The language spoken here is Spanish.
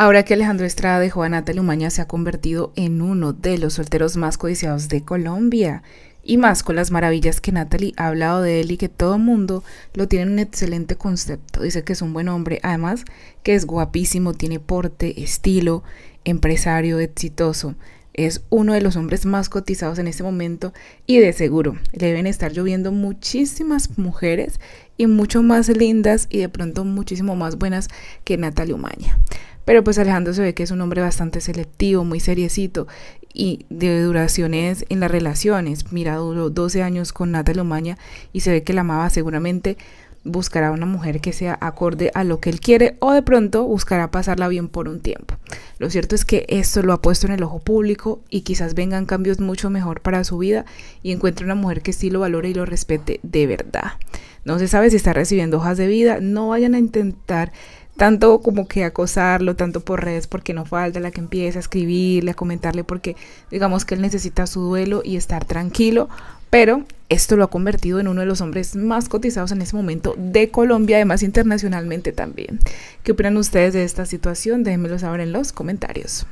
Ahora que Alejandro Estrada dejó a Natalie Umaña se ha convertido en uno de los solteros más codiciados de Colombia, y más con las maravillas que Natalie ha hablado de él y que todo el mundo lo tiene en un excelente concepto. Dice que es un buen hombre, además que es guapísimo, tiene porte, estilo, empresario exitoso. Es uno de los hombres más cotizados en este momento y de seguro le deben estar lloviendo muchísimas mujeres y mucho más lindas y de pronto muchísimo más buenas que Natalie Umaña. Pero pues Alejandro se ve que es un hombre bastante selectivo, muy seriecito y de duraciones en las relaciones. Mira, duró 12 años con Natalia Lomaña y se ve que la amaba seguramente buscará una mujer que sea acorde a lo que él quiere o de pronto buscará pasarla bien por un tiempo. Lo cierto es que esto lo ha puesto en el ojo público y quizás vengan cambios mucho mejor para su vida y encuentre una mujer que sí lo valore y lo respete de verdad. No se sabe si está recibiendo hojas de vida, no vayan a intentar tanto como que acosarlo, tanto por redes, porque no falta la que empieza a escribirle, a comentarle, porque digamos que él necesita su duelo y estar tranquilo, pero esto lo ha convertido en uno de los hombres más cotizados en ese momento de Colombia, además internacionalmente también. ¿Qué opinan ustedes de esta situación? Déjenmelo saber en los comentarios.